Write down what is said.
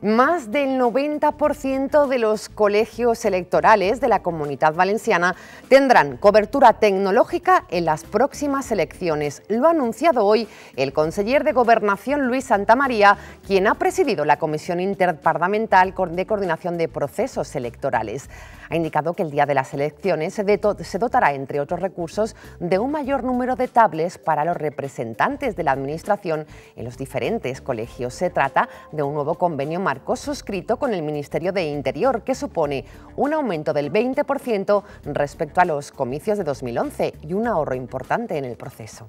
Más del 90% de los colegios electorales de la comunidad valenciana tendrán cobertura tecnológica en las próximas elecciones. Lo ha anunciado hoy el conseller de Gobernación Luis Santamaría, quien ha presidido la Comisión Interparlamental de Coordinación de Procesos Electorales. Ha indicado que el día de las elecciones se dotará, entre otros recursos, de un mayor número de tablets para los representantes de la Administración en los diferentes colegios. Se trata de un nuevo convenio marco suscrito con el Ministerio de Interior, que supone un aumento del 20% respecto a los comicios de 2011 y un ahorro importante en el proceso.